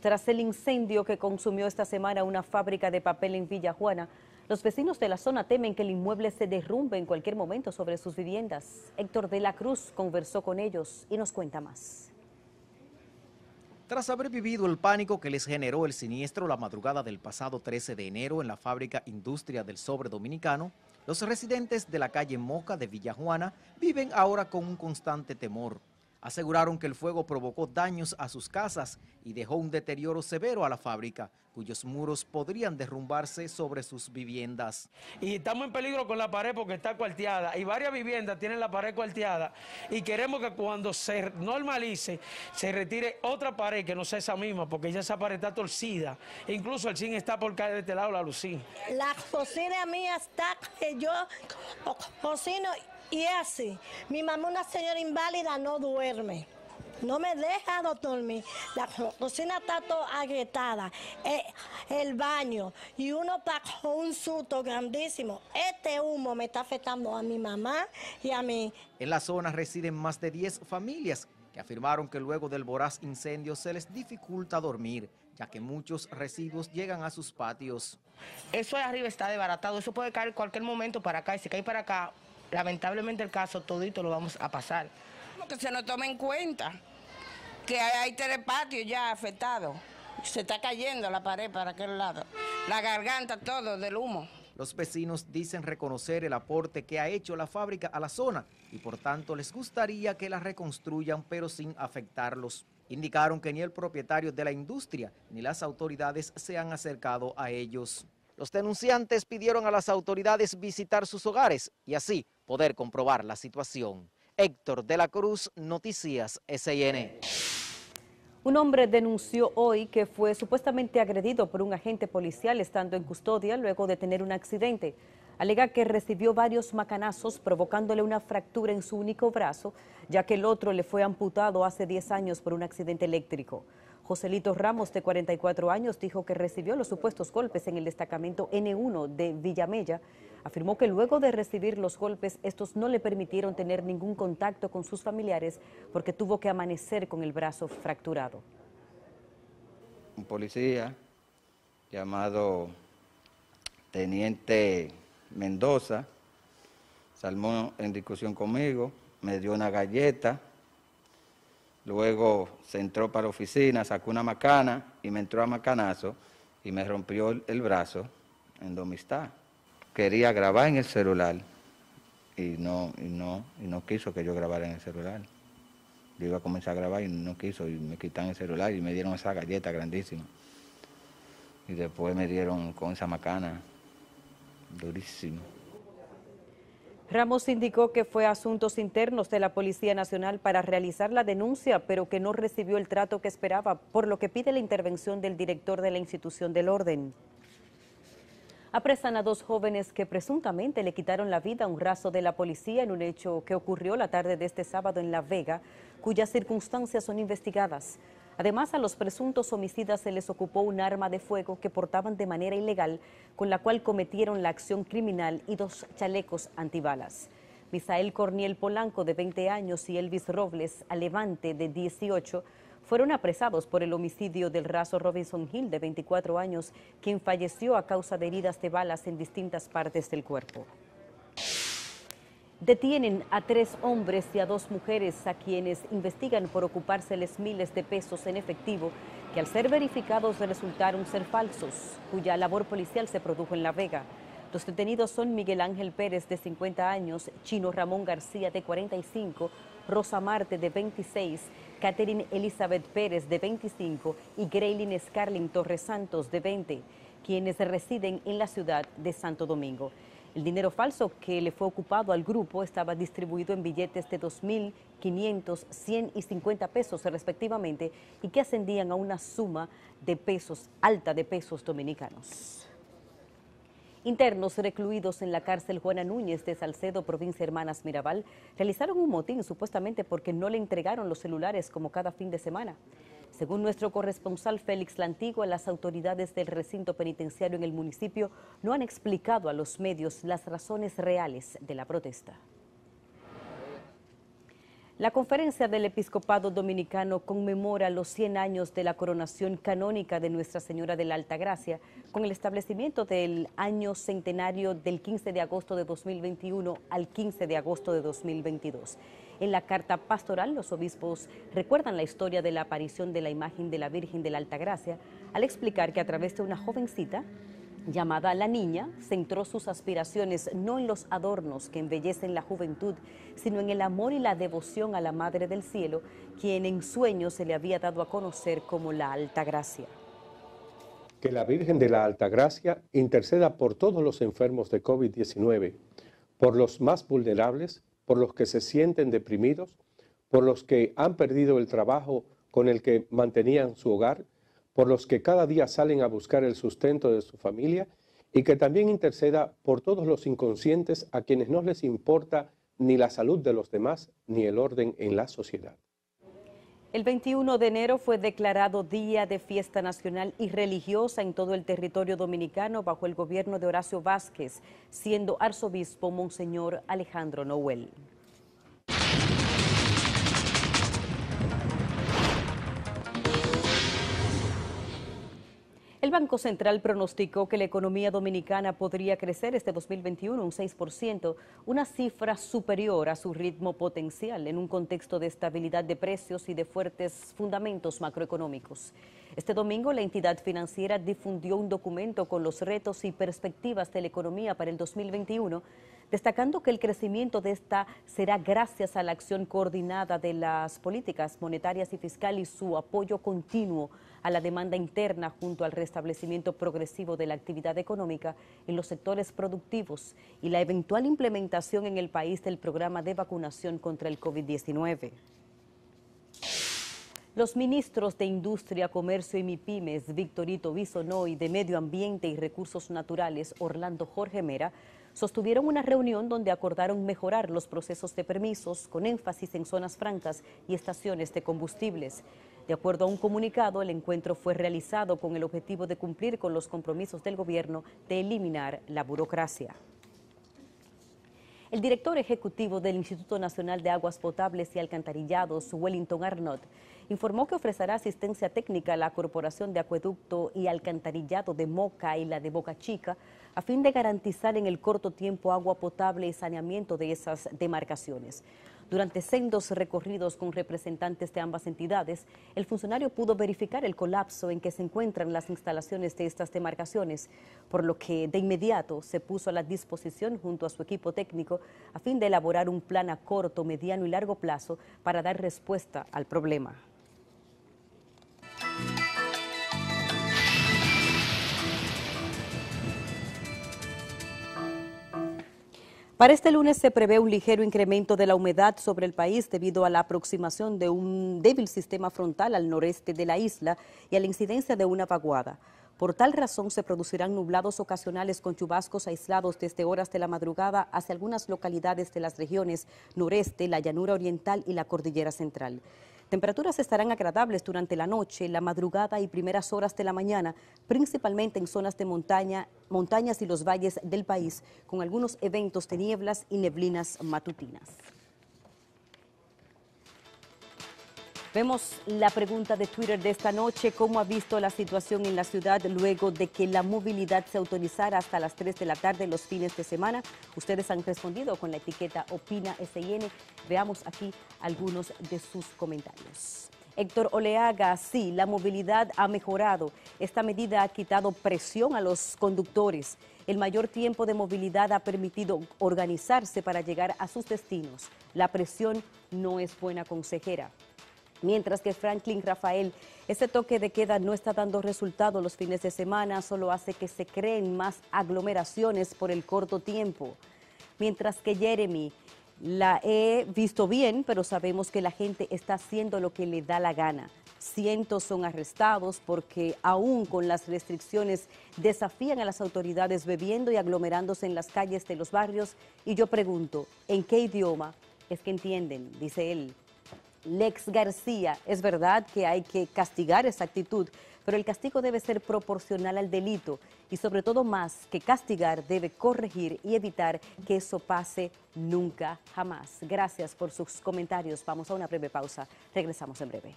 Tras el incendio que consumió esta semana una fábrica de papel en Villajuana, los vecinos de la zona temen que el inmueble se derrumbe en cualquier momento sobre sus viviendas. Héctor de la Cruz conversó con ellos y nos cuenta más. Tras haber vivido el pánico que les generó el siniestro la madrugada del pasado 13 de enero en la fábrica Industria del Sobre Dominicano, los residentes de la calle Moca de Villajuana viven ahora con un constante temor Aseguraron que el fuego provocó daños a sus casas y dejó un deterioro severo a la fábrica, cuyos muros podrían derrumbarse sobre sus viviendas. Y estamos en peligro con la pared porque está cuarteada y varias viviendas tienen la pared cuarteada y queremos que cuando se normalice se retire otra pared que no sea esa misma porque ya esa pared está torcida. E incluso el zinc está por caer de este lado, la y La cocina mía está que yo cocino y es así. Mi mamá, una señora inválida, no duerme. No me deja dormir. La cocina está toda agrietada. Eh, el, baño. Y uno pagó un susto grandísimo. Este humo me está afectando a mi mamá y a mí. En la zona residen más de 10 familias que afirmaron que luego del voraz incendio se les dificulta dormir, ya que muchos residuos llegan a sus patios. Eso de arriba está desbaratado, eso puede caer en cualquier momento para acá, y si cae para acá, lamentablemente el caso todito lo vamos a pasar. Que se nos tome en cuenta que hay, hay ya afectado Se está cayendo la pared para aquel lado. La garganta, todo del humo. Los vecinos dicen reconocer el aporte que ha hecho la fábrica a la zona y por tanto les gustaría que la reconstruyan pero sin afectarlos. Indicaron que ni el propietario de la industria ni las autoridades se han acercado a ellos. Los denunciantes pidieron a las autoridades visitar sus hogares y así poder comprobar la situación. Héctor de la Cruz, Noticias S&N. Un hombre denunció hoy que fue supuestamente agredido por un agente policial estando en custodia luego de tener un accidente. Alega que recibió varios macanazos provocándole una fractura en su único brazo, ya que el otro le fue amputado hace 10 años por un accidente eléctrico. Joselito Ramos, de 44 años, dijo que recibió los supuestos golpes en el destacamento N1 de Villamella. Afirmó que luego de recibir los golpes, estos no le permitieron tener ningún contacto con sus familiares porque tuvo que amanecer con el brazo fracturado. Un policía llamado Teniente Mendoza salmó en discusión conmigo, me dio una galleta Luego se entró para la oficina, sacó una macana y me entró a macanazo y me rompió el, brazo en está. Quería grabar en el celular y no, no, y no quiso que yo grabara en el celular. Yo iba a comenzar a grabar y no quiso, y me quitan el celular y me dieron esa galleta grandísima. Y después me dieron con esa macana, durísimo. Ramos indicó que fue asuntos internos de la Policía Nacional para realizar la denuncia, pero que no recibió el trato que esperaba, por lo que pide la intervención del director de la institución del orden. Apresan a dos jóvenes que presuntamente le quitaron la vida a un raso de la policía en un hecho que ocurrió la tarde de este sábado en La Vega, cuyas circunstancias son investigadas. Además, a los presuntos homicidas se les ocupó un arma de fuego que portaban de manera ilegal, con la cual cometieron la acción criminal y dos chalecos antibalas. Misael Corniel Polanco, de 20 años, y Elvis Robles Alevante, de 18, fueron apresados por el homicidio del raso Robinson Hill, de 24 años, quien falleció a causa de heridas de balas en distintas partes del cuerpo. Detienen a tres hombres y a dos mujeres a quienes investigan por ocupárseles miles de pesos en efectivo que al ser verificados resultaron ser falsos, cuya labor policial se produjo en La Vega. Los detenidos son Miguel Ángel Pérez de 50 años, Chino Ramón García de 45, Rosa Marte de 26, Catherine Elizabeth Pérez de 25 y Graylin Scarling Torres Santos de 20, quienes residen en la ciudad de Santo Domingo. El dinero falso que le fue ocupado al grupo estaba distribuido en billetes de 2,500, 100 y 50 pesos respectivamente y que ascendían a una suma de pesos alta de pesos dominicanos. Internos recluidos en la cárcel Juana Núñez de Salcedo, provincia Hermanas Mirabal, realizaron un motín supuestamente porque no le entregaron los celulares como cada fin de semana. Según nuestro corresponsal Félix Lantigua, las autoridades del recinto penitenciario en el municipio no han explicado a los medios las razones reales de la protesta. La conferencia del Episcopado Dominicano conmemora los 100 años de la coronación canónica de Nuestra Señora de la Alta Gracia con el establecimiento del año centenario del 15 de agosto de 2021 al 15 de agosto de 2022. En la carta pastoral, los obispos recuerdan la historia de la aparición de la imagen de la Virgen de la Altagracia al explicar que a través de una jovencita llamada La Niña, centró sus aspiraciones no en los adornos que embellecen la juventud, sino en el amor y la devoción a la Madre del Cielo, quien en sueño se le había dado a conocer como la Gracia. Que la Virgen de la Altagracia interceda por todos los enfermos de COVID-19, por los más vulnerables por los que se sienten deprimidos, por los que han perdido el trabajo con el que mantenían su hogar, por los que cada día salen a buscar el sustento de su familia y que también interceda por todos los inconscientes a quienes no les importa ni la salud de los demás ni el orden en la sociedad. El 21 de enero fue declarado Día de Fiesta Nacional y Religiosa en todo el territorio dominicano bajo el gobierno de Horacio Vázquez, siendo arzobispo Monseñor Alejandro Noel. El Banco Central pronosticó que la economía dominicana podría crecer este 2021 un 6%, una cifra superior a su ritmo potencial en un contexto de estabilidad de precios y de fuertes fundamentos macroeconómicos. Este domingo la entidad financiera difundió un documento con los retos y perspectivas de la economía para el 2021 destacando que el crecimiento de esta será gracias a la acción coordinada de las políticas monetarias y fiscal y su apoyo continuo a la demanda interna junto al restablecimiento progresivo de la actividad económica en los sectores productivos y la eventual implementación en el país del programa de vacunación contra el COVID-19. Los ministros de Industria, Comercio y MIPIMES, Victorito Bisonó y de Medio Ambiente y Recursos Naturales, Orlando Jorge Mera, sostuvieron una reunión donde acordaron mejorar los procesos de permisos con énfasis en zonas francas y estaciones de combustibles. De acuerdo a un comunicado, el encuentro fue realizado con el objetivo de cumplir con los compromisos del gobierno de eliminar la burocracia. El director ejecutivo del Instituto Nacional de Aguas Potables y Alcantarillados, Wellington Arnott, informó que ofrecerá asistencia técnica a la Corporación de Acueducto y Alcantarillado de Moca y la de Boca Chica a fin de garantizar en el corto tiempo agua potable y saneamiento de esas demarcaciones. Durante sendos recorridos con representantes de ambas entidades, el funcionario pudo verificar el colapso en que se encuentran las instalaciones de estas demarcaciones, por lo que de inmediato se puso a la disposición junto a su equipo técnico a fin de elaborar un plan a corto, mediano y largo plazo para dar respuesta al problema. Para este lunes se prevé un ligero incremento de la humedad sobre el país debido a la aproximación de un débil sistema frontal al noreste de la isla y a la incidencia de una vaguada. Por tal razón se producirán nublados ocasionales con chubascos aislados desde horas de la madrugada hacia algunas localidades de las regiones noreste, la llanura oriental y la cordillera central. Temperaturas estarán agradables durante la noche, la madrugada y primeras horas de la mañana, principalmente en zonas de montaña, montañas y los valles del país, con algunos eventos de nieblas y neblinas matutinas. Vemos la pregunta de Twitter de esta noche, ¿cómo ha visto la situación en la ciudad luego de que la movilidad se autorizara hasta las 3 de la tarde los fines de semana? Ustedes han respondido con la etiqueta Opina SN. Veamos aquí algunos de sus comentarios. Héctor Oleaga, sí, la movilidad ha mejorado. Esta medida ha quitado presión a los conductores. El mayor tiempo de movilidad ha permitido organizarse para llegar a sus destinos. La presión no es buena consejera. Mientras que Franklin Rafael, ese toque de queda no está dando resultado los fines de semana, solo hace que se creen más aglomeraciones por el corto tiempo. Mientras que Jeremy, la he visto bien, pero sabemos que la gente está haciendo lo que le da la gana. Cientos son arrestados porque aún con las restricciones desafían a las autoridades bebiendo y aglomerándose en las calles de los barrios. Y yo pregunto, ¿en qué idioma es que entienden? Dice él. Lex García. Es verdad que hay que castigar esa actitud, pero el castigo debe ser proporcional al delito y sobre todo más que castigar debe corregir y evitar que eso pase nunca jamás. Gracias por sus comentarios. Vamos a una breve pausa. Regresamos en breve.